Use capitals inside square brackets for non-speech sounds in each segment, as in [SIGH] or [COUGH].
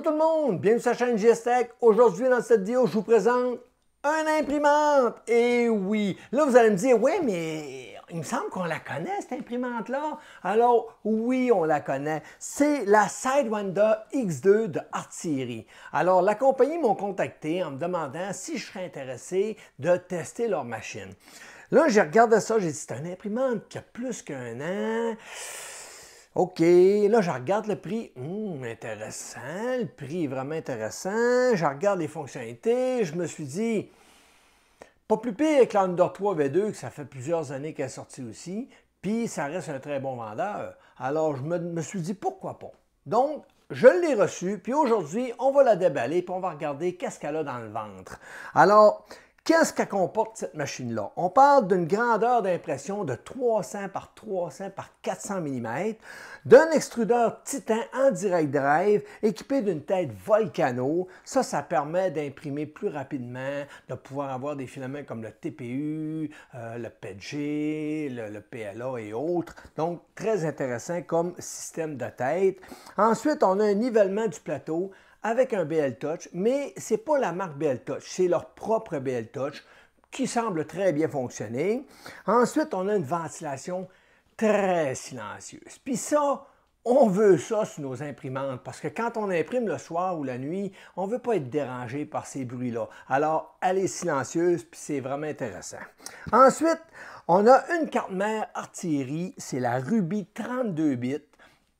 Bonjour tout le monde, bienvenue sur la chaîne GSTech. Aujourd'hui, dans cette vidéo, je vous présente une imprimante. Et oui, là, vous allez me dire, oui, mais il me semble qu'on la connaît, cette imprimante-là. Alors, oui, on la connaît. C'est la Sidewinder X2 de Artillery. Alors, la compagnie m'a contacté en me demandant si je serais intéressé de tester leur machine. Là, j'ai regardé ça, j'ai dit, c'est une imprimante qui a plus qu'un an OK, là, je regarde le prix. Hum, intéressant. Le prix est vraiment intéressant. Je regarde les fonctionnalités. Je me suis dit, pas plus pire que l'Under 3 V2, que ça fait plusieurs années qu'elle est sortie aussi. Puis, ça reste un très bon vendeur. Alors, je me, suis dit, pourquoi pas? Donc, je l'ai reçu Puis aujourd'hui, on va la déballer. Puis, on va regarder qu'est-ce qu'elle a dans le ventre. Alors, Qu'est-ce qu'elle comporte cette machine-là? On parle d'une grandeur d'impression de 300 par 300 par 400 mm, d'un extrudeur Titan en direct drive équipé d'une tête Volcano. Ça, ça permet d'imprimer plus rapidement, de pouvoir avoir des filaments comme le TPU, euh, le PG, e le, PLA et autres. Donc, très intéressant comme système de tête. Ensuite, on a un nivellement du plateau avec un BL Touch, mais ce n'est pas la marque BL Touch, c'est leur propre BL Touch qui semble très bien fonctionner. Ensuite, on a une ventilation très silencieuse. Puis ça, on veut ça sur nos imprimantes parce que quand on imprime le soir ou la nuit, on ne veut pas être dérangé par ces bruits-là. Alors, elle est silencieuse, puis c'est vraiment intéressant. Ensuite, on a une carte mère artillerie, c'est la Ruby 32 bits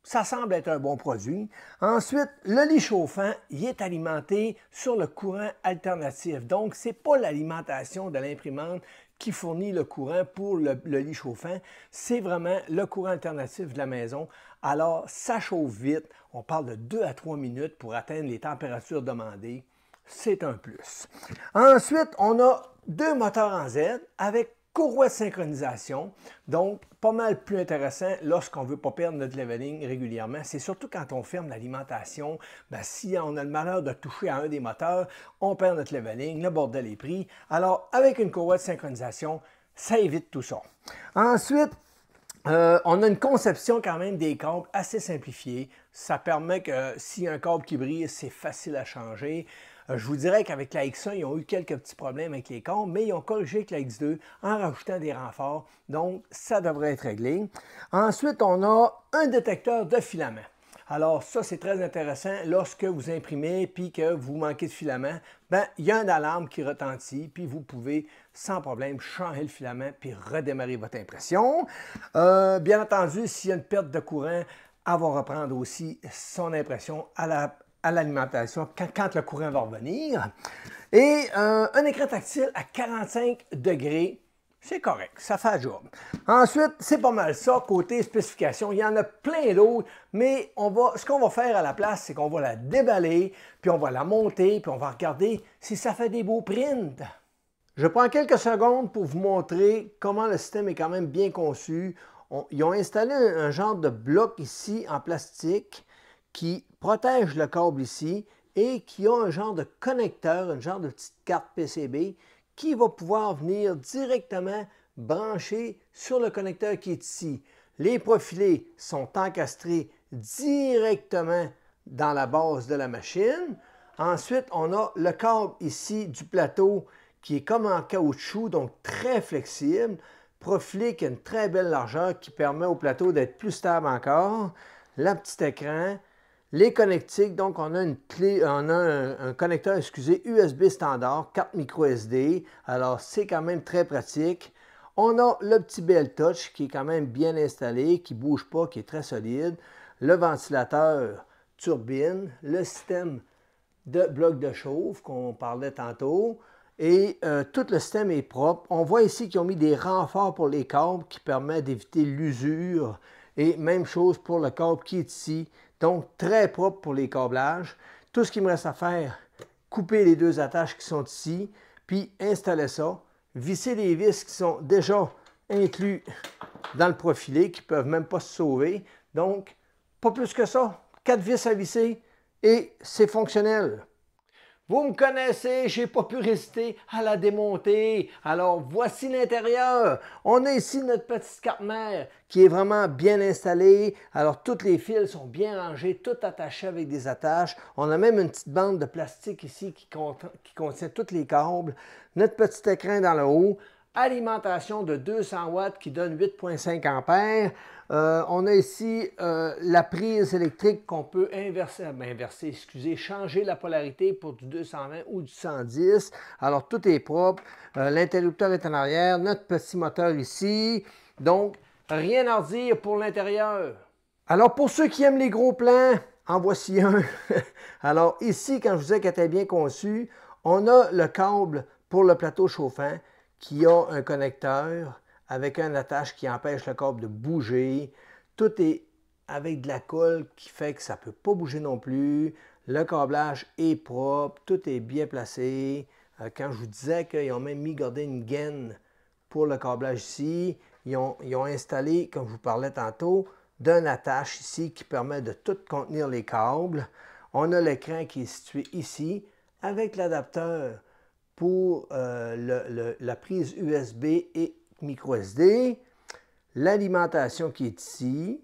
ça semble être un bon produit. Ensuite, le lit chauffant, il est alimenté sur le courant alternatif. Donc, ce n'est pas l'alimentation de l'imprimante qui fournit le courant pour le, lit chauffant, c'est vraiment le courant alternatif de la maison. Alors, ça chauffe vite. On parle de 2 à 3 minutes pour atteindre les températures demandées. C'est un plus. Ensuite, on a deux moteurs en Z avec courroie de synchronisation. Donc, pas mal plus intéressant lorsqu'on ne veut pas perdre notre leveling régulièrement. C'est surtout quand on ferme l'alimentation. Ben, si on a le malheur de toucher à un des moteurs, on perd notre leveling, le bordel est pris. Alors, avec une courroie de synchronisation, ça évite tout ça. Ensuite, euh, on a une conception quand même des câbles assez simplifiée. Ça permet que si un câble qui brille, c'est facile à changer. Euh, je vous dirais qu'avec la X1, ils ont eu quelques petits problèmes avec les corps, mais ils ont corrigé avec la X2 en rajoutant des renforts. Donc, ça devrait être réglé. Ensuite, on a un détecteur de filament. Alors ça, c'est très intéressant. Lorsque vous imprimez puis que vous manquez de filament, ben, il y a une alarme qui retentit, puis vous pouvez sans problème changer le filament puis redémarrer votre impression. Euh, bien entendu, s'il y a une perte de courant, elle va reprendre aussi son impression à la, à l'alimentation quand, le courant va revenir. Et euh, un écran tactile à 45 degrés, c'est correct, ça fait jour job. Ensuite, c'est pas mal ça côté spécification. Il y en a plein d'autres, mais on ce qu'on va faire à la place, c'est qu'on va la déballer, puis on va la monter, puis on va regarder si ça fait des beaux prints. Je prends quelques secondes pour vous montrer comment le système est quand même bien conçu. ils ont installé un genre de bloc ici en plastique qui protège le câble ici et qui a un genre de connecteur, une genre de petite carte PCB qui va pouvoir venir directement brancher sur le connecteur qui est ici. Les profilés sont encastrés directement dans la base de la machine. Ensuite, on a le câble ici du plateau qui est comme en caoutchouc, donc très flexible, profilé qui a une très belle largeur qui permet au plateau d'être plus stable encore. La petite écran, les connectiques, donc on a une clé, on a un, connecteur, excusez, USB standard, carte micro SD. Alors c'est quand même très pratique. On a le petit Bell Touch qui est quand même bien installé, qui ne bouge pas, qui est très solide. Le ventilateur turbine, le système de bloc de chauffe qu'on parlait tantôt. Et euh, tout le système est propre. On voit ici qu'ils ont mis des renforts pour les câbles qui permettent d'éviter l'usure. Et même chose pour le câble qui est ici, donc, très propre pour les câblages. Tout ce qu'il me reste à faire, couper les deux attaches qui sont ici, puis installer ça, visser les vis qui sont déjà inclus dans le profilé, qui ne peuvent même pas se sauver. Donc, pas plus que ça. Quatre vis à visser et c'est fonctionnel. Vous me connaissez, j'ai pas pu résister à la démonter. Alors voici l'intérieur. On a ici notre petite carte mère qui est vraiment bien installée. Alors toutes les fils sont bien rangés, tout attaché avec des attaches. On a même une petite bande de plastique ici qui contient, qui toutes les câbles. Notre petit écran dans le haut alimentation de 200 watts qui donne 8,5 ampères. Euh, on a ici euh, la prise électrique qu'on peut inverser, ah, ben, inverser, excusez, changer la polarité pour du 220 ou du 110. Alors, tout est propre. Euh, l'interrupteur est en arrière, notre petit moteur ici. Donc, rien à dire pour l'intérieur. Alors, pour ceux qui aiment les gros plans, en voici un. [LAUGHS] Alors, ici, quand je vous disais qu'elle était bien conçue, on a le câble pour le plateau chauffant qui a un connecteur avec un attache qui empêche le câble de bouger. Tout est avec de la colle qui fait que ça ne peut pas bouger non plus. Le câblage est propre, tout est bien placé. Euh, quand je vous disais qu'ils ont même mis garder une gaine pour le câblage ici, ils ont, ils ont installé, comme je vous parlais tantôt, d'un attache ici qui permet de tout contenir les câbles. On a l'écran qui est situé ici avec l'adapteur pour euh, la prise USB et micro SD, l'alimentation qui est ici.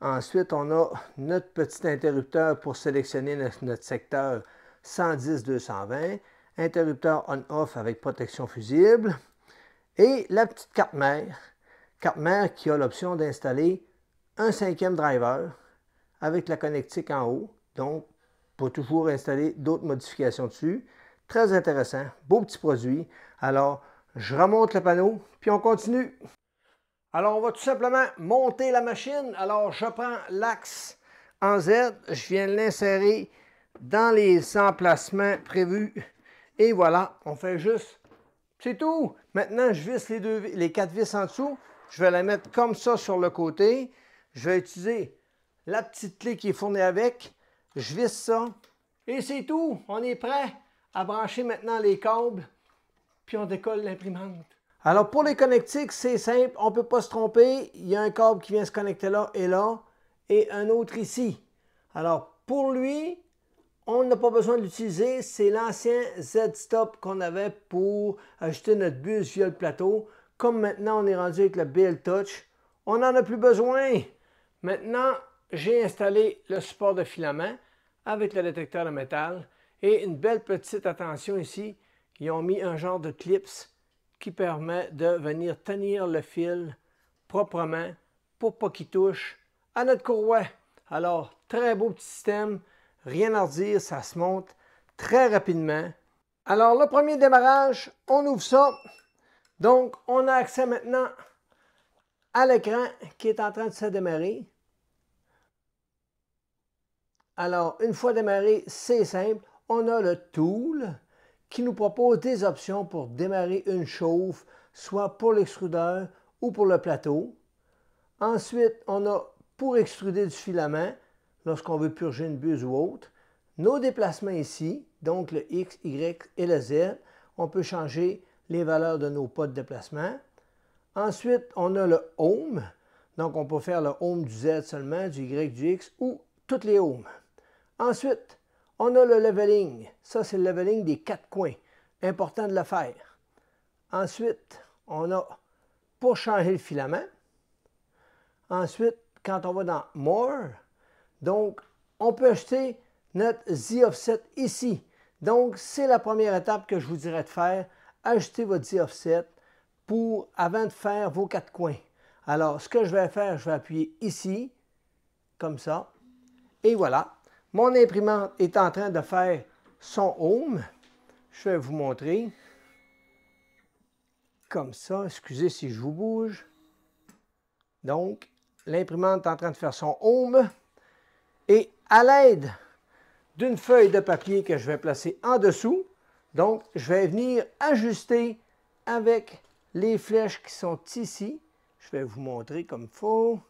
Ensuite, on a notre petit interrupteur pour sélectionner notre, secteur 110-220, interrupteur on-off avec protection fusible, et la petite carte mère, carte mère qui a l'option d'installer un cinquième driver avec la connectique en haut, donc pour toujours installer d'autres modifications dessus. Très intéressant, beau petit produit. Alors, je remonte le panneau, puis on continue. Alors, on va tout simplement monter la machine. Alors, je prends l'axe en Z, je viens l'insérer dans les emplacements prévus. Et voilà, on fait juste, c'est tout. Maintenant, je visse les, deux, les quatre vis en dessous. Je vais la mettre comme ça sur le côté. Je vais utiliser la petite clé qui est fournie avec. Je visse ça. Et c'est tout, on est prêt à brancher maintenant les câbles, puis on décolle l'imprimante. Alors pour les connectiques, c'est simple, on ne peut pas se tromper. Il y a un câble qui vient se connecter là et là, et un autre ici. Alors pour lui, on n'a pas besoin de l'utiliser. C'est l'ancien Z-Stop qu'on avait pour ajouter notre bus via le plateau. Comme maintenant on est rendu avec le BL Touch, on n'en a plus besoin. Maintenant, j'ai installé le support de filament avec le détecteur de métal et une belle petite attention ici, ils ont mis un genre de clips qui permet de venir tenir le fil proprement pour pas qu'il touche à notre courroie. Alors, très beau petit système, rien à redire, ça se monte très rapidement. Alors, le premier démarrage, on ouvre ça. Donc, on a accès maintenant à l'écran qui est en train de se démarrer. Alors, une fois démarré, c'est simple on a le tool qui nous propose des options pour démarrer une chauffe, soit pour l'extrudeur ou pour le plateau. Ensuite, on a pour extruder du filament, lorsqu'on veut purger une buse ou autre, nos déplacements ici, donc le X, Y et le Z, on peut changer les valeurs de nos pas de déplacement. Ensuite, on a le home, donc on peut faire le home du Z seulement, du Y, du X ou toutes les ohms. Ensuite, on a le leveling. Ça, c'est le leveling des quatre coins. Important de le faire. Ensuite, on a pour changer le filament. Ensuite, quand on va dans More, donc on peut acheter notre Z-Offset ici. Donc, c'est la première étape que je vous dirais de faire. ajouter votre Z-Offset pour, avant de faire vos quatre coins. Alors, ce que je vais faire, je vais appuyer ici, comme ça. Et voilà, mon imprimante est en train de faire son home. Je vais vous montrer. Comme ça, excusez si je vous bouge. Donc, l'imprimante est en train de faire son home. Et à l'aide d'une feuille de papier que je vais placer en dessous, donc je vais venir ajuster avec les flèches qui sont ici. Je vais vous montrer comme il faut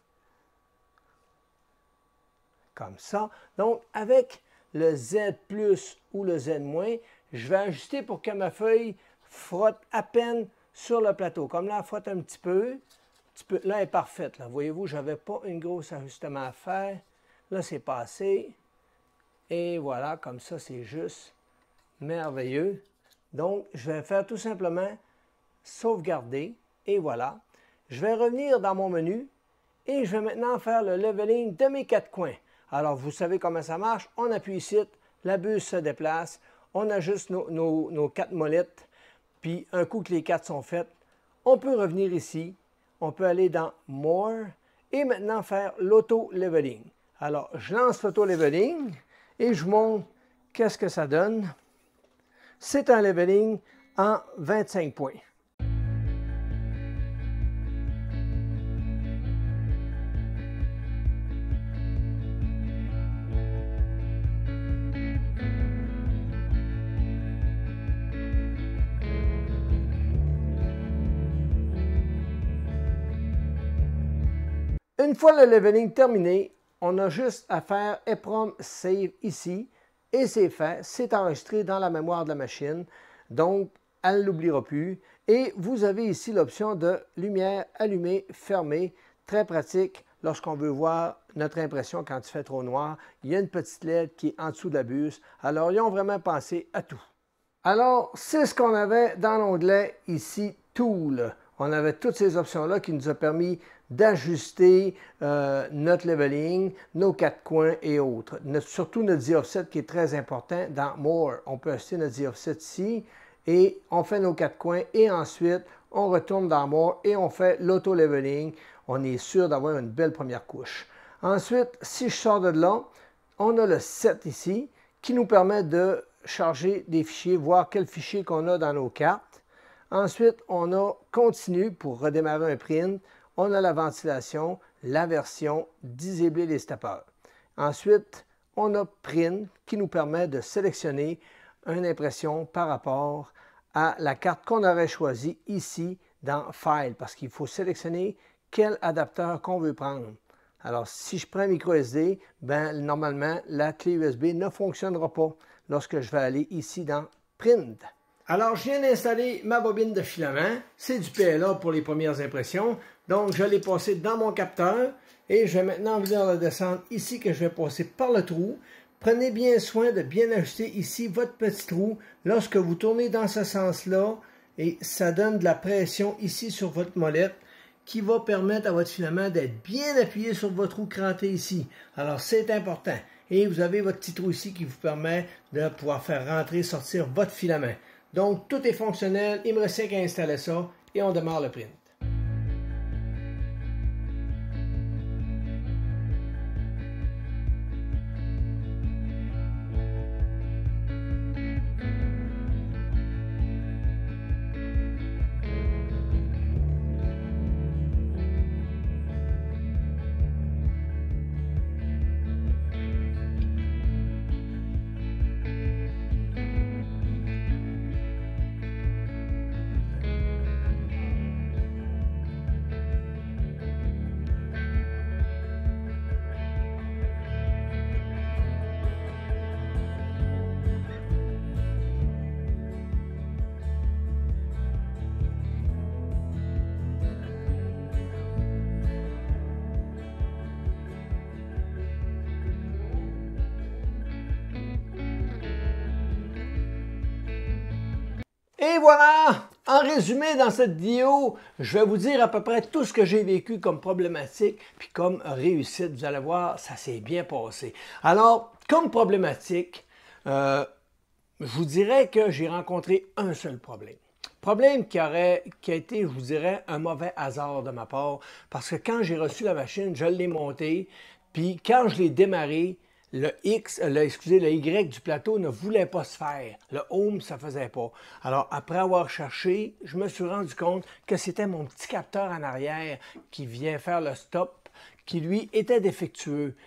comme ça. Donc, avec le Z plus ou le Z moins, je vais ajuster pour que ma feuille frotte à peine sur le plateau. Comme là, elle frotte un petit peu. là, elle est parfaite. Voyez-vous, je n'avais pas un gros ajustement à faire. Là, c'est passé. Et voilà, comme ça, c'est juste merveilleux. Donc, je vais faire tout simplement sauvegarder. Et voilà. Je vais revenir dans mon menu et je vais maintenant faire le leveling de mes quatre coins. Alors, vous savez comment ça marche. On appuie ici, la buse se déplace, on ajuste nos, quatre molettes, puis un coup que les quatre sont faites, on peut revenir ici, on peut aller dans More et maintenant faire l'auto-leveling. Alors, je lance l'auto-leveling et je vous montre qu'est-ce que ça donne. C'est un leveling en 25 points. Une fois le leveling terminé, on a juste à faire EPROM Save ici et c'est fait, c'est enregistré dans la mémoire de la machine. Donc, elle ne l'oubliera plus. Et vous avez ici l'option de lumière allumée, fermée, très pratique lorsqu'on veut voir notre impression quand il fait trop noir. Il y a une petite LED qui est en dessous de la buse. Alors, ils ont vraiment pensé à tout. Alors, c'est ce qu'on avait dans l'onglet ici, Tool on avait toutes ces options-là qui nous ont permis d'ajuster euh, notre leveling, nos quatre coins et autres. surtout notre Z-offset qui est très important dans More. On peut ajuster notre Z-offset ici et on fait nos quatre coins et ensuite on retourne dans More et on fait l'auto-leveling. On est sûr d'avoir une belle première couche. Ensuite, si je sors de là, on a le Set ici qui nous permet de charger des fichiers, voir quels fichiers qu'on a dans nos cartes. Ensuite, on a Continue » pour redémarrer un print. On a la ventilation, la version « Disable les tapeurs. Ensuite, on a print qui nous permet de sélectionner une impression par rapport à la carte qu'on aurait choisie ici dans File parce qu'il faut sélectionner quel adapteur qu'on veut prendre. Alors, si je prends micro SD, ben, normalement, la clé USB ne fonctionnera pas lorsque je vais aller ici dans Print. Alors, je viens d'installer ma bobine de filament. C'est du PLA pour les premières impressions. Donc, je l'ai passé dans mon capteur. Et je vais maintenant venir la descendre ici que je vais passer par le trou. Prenez bien soin de bien ajuster ici votre petit trou lorsque vous tournez dans ce sens-là. Et ça donne de la pression ici sur votre molette qui va permettre à votre filament d'être bien appuyé sur votre trou cranté ici. Alors, c'est important. Et vous avez votre petit trou ici qui vous permet de pouvoir faire rentrer et sortir votre filament. Donc, tout est fonctionnel. Il me reste qu'à installer ça et on démarre le print. Et voilà! En résumé, dans cette vidéo, je vais vous dire à peu près tout ce que j'ai vécu comme problématique, puis comme réussite. Vous allez voir, ça s'est bien passé. Alors, comme problématique, euh, je vous dirais que j'ai rencontré un seul problème. Problème qui, aurait, qui a été, je vous dirais, un mauvais hasard de ma part, parce que quand j'ai reçu la machine, je l'ai montée, puis quand je l'ai démarrée, le X, excusez, le Y du plateau ne voulait pas se faire. Le home, ça faisait pas. Alors, après avoir cherché, je me suis rendu compte que c'était mon petit capteur en arrière qui vient faire le stop, qui lui était défectueux.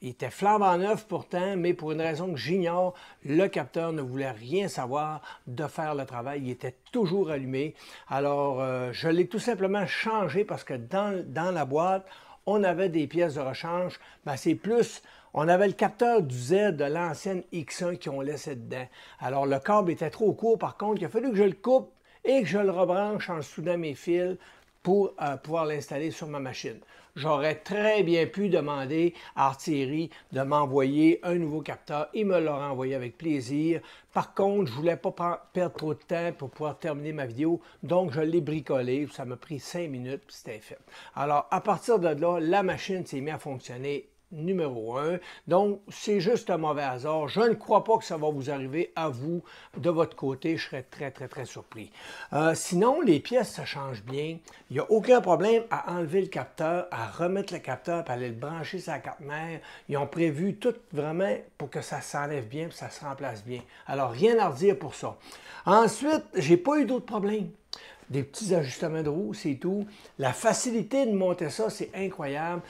Il était flambant neuf pourtant, mais pour une raison que j'ignore, le capteur ne voulait rien savoir de faire le travail. Il était toujours allumé. Alors, euh, je l'ai tout simplement changé parce que dans, dans la boîte, on avait des pièces de rechange. Ben, c'est plus on avait le capteur du Z de l'ancienne X1 qui laissait laissé dedans. Alors le câble était trop court par contre, il a fallu que je le coupe et que je le rebranche en soudant mes fils pour euh, pouvoir l'installer sur ma machine. J'aurais très bien pu demander à Thierry de m'envoyer un nouveau capteur. Il me l'aurait envoyé avec plaisir. Par contre, je ne voulais pas perdre trop de temps pour pouvoir terminer ma vidéo, donc je l'ai bricolé. Ça m'a pris cinq minutes, c'était fait. Alors, à partir de là, la machine s'est mise à fonctionner numéro 1. Donc, c'est juste un mauvais hasard. Je ne crois pas que ça va vous arriver à vous de votre côté. Je serais très, très, très surpris. Euh, sinon, les pièces se changent bien. Il n'y a aucun problème à enlever le capteur, à remettre le capteur, à aller le brancher sur la carte mère. Ils ont prévu tout vraiment pour que ça s'enlève bien, que ça se remplace bien. Alors, rien à redire pour ça. Ensuite, j'ai pas eu d'autres problèmes des petits ajustements de roue, c'est tout. La facilité de monter ça, c'est incroyable.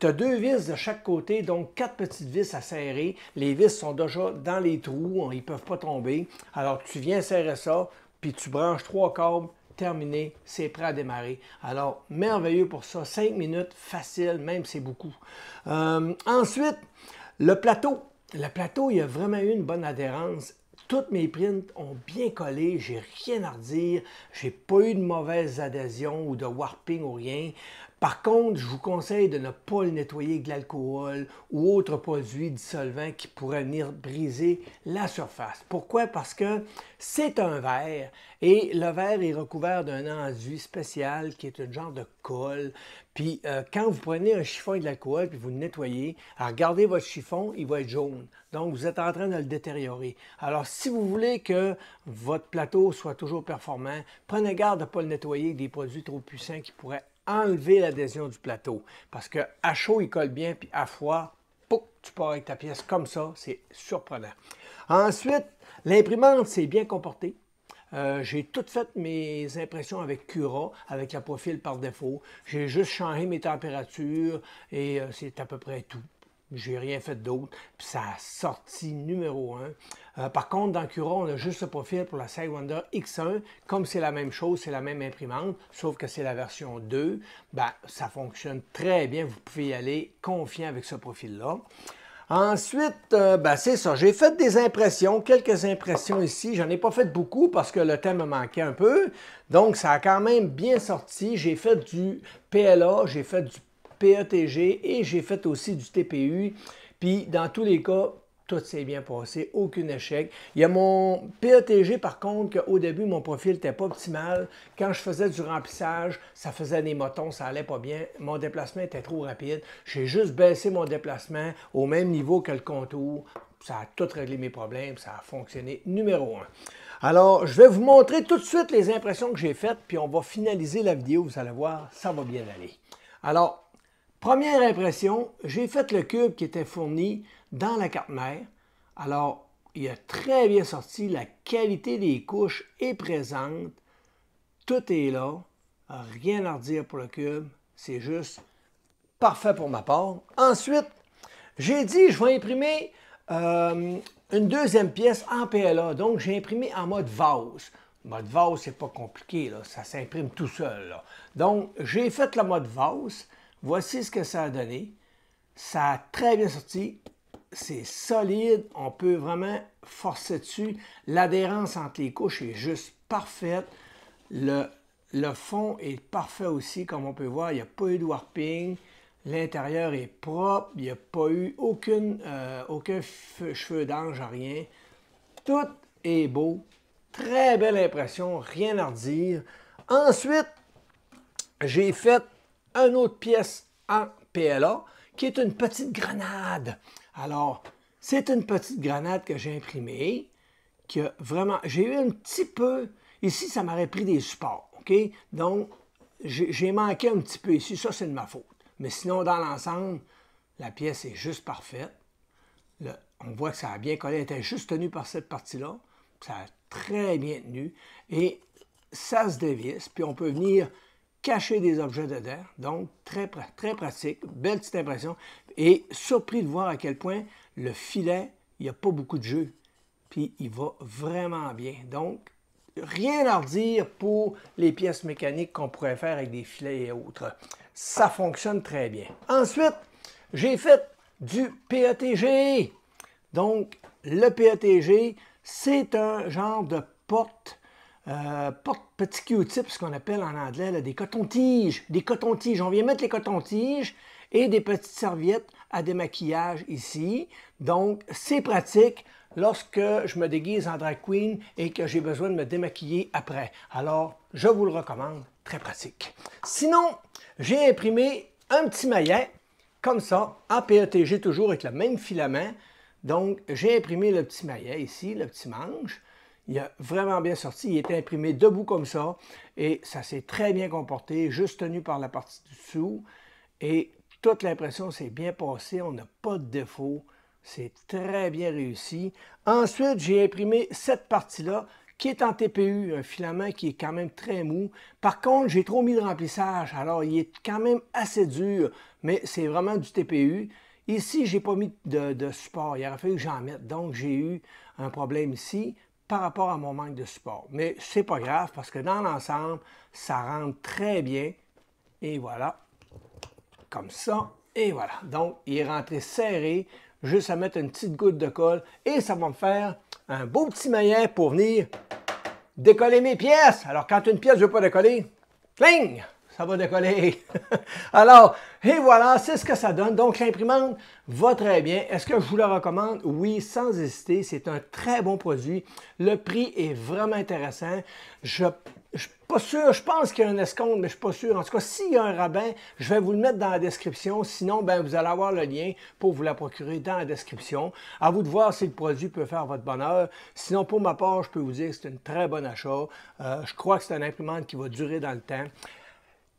Tu as, deux vis de chaque côté, donc quatre petites vis à serrer. Les vis sont déjà dans les trous, hein, ils ne peuvent pas tomber. Alors tu viens serrer ça, puis tu branches trois câbles, terminé, c'est prêt à démarrer. Alors, merveilleux pour ça. cinq minutes, facile, même c'est beaucoup. Euh, ensuite, le plateau. Le plateau, il a vraiment eu une bonne adhérence. Toutes mes prints ont bien collé, j'ai rien à redire, j'ai pas eu de mauvaise adhésion ou de warping ou rien. Par contre, je vous conseille de ne pas le nettoyer avec de l'alcool ou autres produits dissolvants qui pourraient venir briser la surface. Pourquoi? Parce que c'est un verre et le verre est recouvert d'un enduit spécial qui est un genre de colle. Puis euh, quand vous prenez un chiffon et de l'alcool puis vous le nettoyez, regardez votre chiffon, il va être jaune. Donc vous êtes en train de le détériorer. Alors si vous voulez que votre plateau soit toujours performant, prenez garde de ne pas le nettoyer avec des produits trop puissants qui pourraient enlever l'adhésion du plateau. Parce que à chaud, il colle bien, puis à froid, tu pars avec ta pièce comme ça. C'est surprenant. Ensuite, l'imprimante s'est bien comportée. Euh, j'ai toutes fait mes impressions avec Cura, avec la profil par défaut. J'ai juste changé mes températures et euh, c'est à peu près tout. J'ai rien fait d'autre. Puis ça a sorti numéro 1. Euh, par contre, dans Cura, on a juste ce profil pour la Sidewinder X1. Comme c'est la même chose, c'est la même imprimante, sauf que c'est la version 2, ben, ça fonctionne très bien. Vous pouvez y aller confiant avec ce profil-là. Ensuite, euh, ben, c'est ça. J'ai fait des impressions, quelques impressions ici. J'en ai pas fait beaucoup parce que le thème me manquait un peu. Donc, ça a quand même bien sorti. J'ai fait du PLA, j'ai fait du PETG et j'ai fait aussi du TPU. Puis dans tous les cas, tout s'est bien passé, aucun échec. Il y a mon PETG, par contre, qu'au début, mon profil n'était pas optimal. Quand je faisais du remplissage, ça faisait des motons, ça allait pas bien. Mon déplacement était trop rapide. J'ai juste baissé mon déplacement au même niveau que le contour. Ça a tout réglé mes problèmes, ça a fonctionné numéro un. Alors, je vais vous montrer tout de suite les impressions que j'ai faites, puis on va finaliser la vidéo. Vous allez voir, ça va bien aller. Alors, Première impression, j'ai fait le cube qui était fourni dans la carte mère. Alors, il a très bien sorti, la qualité des couches est présente, tout est là, rien à redire pour le cube, c'est juste parfait pour ma part. Ensuite, j'ai dit, je vais imprimer euh, une deuxième pièce en PLA, donc j'ai imprimé en mode vase. Mode vase, c'est pas compliqué, ça s'imprime tout seul. Donc, j'ai fait le mode vase, Voici ce que ça a donné. Ça a très bien sorti. C'est solide. On peut vraiment forcer dessus. L'adhérence entre les couches est juste parfaite. Le, fond est parfait aussi, comme on peut voir. Il n'y a pas eu de warping. L'intérieur est propre. Il n'y a pas eu aucune, euh, aucun cheveu d'ange, rien. Tout est beau. Très belle impression, rien à redire. Ensuite, j'ai fait une autre pièce en PLA qui est une petite grenade. Alors, c'est une petite grenade que j'ai imprimée, que vraiment, j'ai eu un petit peu, ici ça m'aurait pris des supports, OK? Donc, j'ai manqué un petit peu ici, ça c'est de ma faute. Mais sinon, dans l'ensemble, la pièce est juste parfaite. Le, on voit que ça a bien collé, elle était juste tenue par cette partie-là, ça a très bien tenu, et ça se dévisse, puis on peut venir cacher des objets dedans. Donc, très, très pratique, belle petite impression. Et surpris de voir à quel point le filet, il n'y a pas beaucoup de jeu. Puis, il va vraiment bien. Donc, rien à redire pour les pièces mécaniques qu'on pourrait faire avec des filets et autres. Ça fonctionne très bien. Ensuite, j'ai fait du PETG. Donc, le PATG, e c'est un genre de porte porte petit q ce qu'on appelle en anglais des cotons-tiges. Des cotons-tiges. On vient mettre les cotons-tiges et des petites serviettes à démaquillage ici. Donc, c'est pratique lorsque je me déguise en drag queen et que j'ai besoin de me démaquiller après. Alors, je vous le recommande, très pratique. Sinon, j'ai imprimé un petit maillet, comme ça, en PETG toujours avec le même filament. Donc, j'ai imprimé le petit maillet ici, le petit manche. Il a vraiment bien sorti. Il était imprimé debout comme ça. Et ça s'est très bien comporté, juste tenu par la partie du dessous. Et toute l'impression s'est bien passée. On n'a pas de défaut. C'est très bien réussi. Ensuite, j'ai imprimé cette partie-là qui est en TPU, un filament qui est quand même très mou. Par contre, j'ai trop mis de remplissage, alors il est quand même assez dur, mais c'est vraiment du TPU. Ici, je n'ai pas mis de, de, support, il aurait fallu que j'en mette, donc j'ai eu un problème ici par rapport à mon manque de support. Mais c'est pas grave parce que dans l'ensemble, ça rentre très bien. Et voilà, comme ça. Et voilà. Donc, il est rentré serré, juste à mettre une petite goutte de colle et ça va me faire un beau petit maillet pour venir décoller mes pièces. Alors, quand une pièce ne veut pas décoller, cling! ça va décoller. [LAUGHS] Alors, et voilà, c'est ce que ça donne. Donc, l'imprimante va très bien. Est-ce que je vous la recommande? Oui, sans hésiter. C'est un très bon produit. Le prix est vraiment intéressant. Je ne suis pas sûr, je pense qu'il y a un escompte, mais je ne suis pas sûr. En tout cas, s'il y a un rabais, je vais vous le mettre dans la description. Sinon, ben, vous allez avoir le lien pour vous la procurer dans la description. À vous de voir si le produit peut faire votre bonheur. Sinon, pour ma part, je peux vous dire que c'est un très bon achat. Euh, je crois que c'est un imprimante qui va durer dans le temps.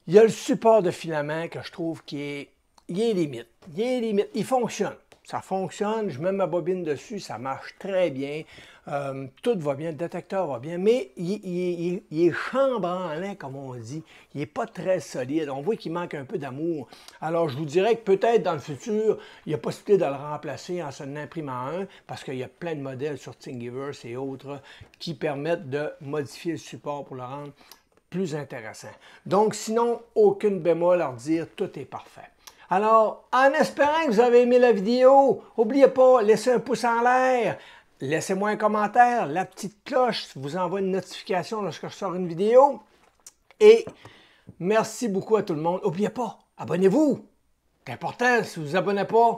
Il y a le support de filament que je trouve qui est, il est limite. Il est limite. Il fonctionne. Ça fonctionne. Je mets ma bobine dessus. Ça marche très bien. Euh, tout va bien. Le détecteur va bien. Mais il, est chambranlant, comme on dit. Il n'est pas très solide. On voit qu'il manque un peu d'amour. Alors, je vous dirais que peut-être dans le futur, il y a possibilité de le remplacer en s'en imprimant un parce qu'il y a plein de modèles sur Thingiverse et autres qui permettent de modifier le support pour le rendre plus intéressant. Donc, sinon, aucune bémol à dire. tout est parfait. Alors, en espérant que vous avez aimé la vidéo, n'oubliez pas, laissez un pouce en l'air, laissez-moi un commentaire, la petite cloche vous envoie une notification lorsque je sors une vidéo. Et merci beaucoup à tout le monde. N'oubliez pas, abonnez-vous. C'est important, si vous ne vous abonnez pas,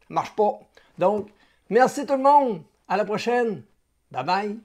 ça ne marche pas. Donc, merci tout le monde. À la prochaine. Bye bye.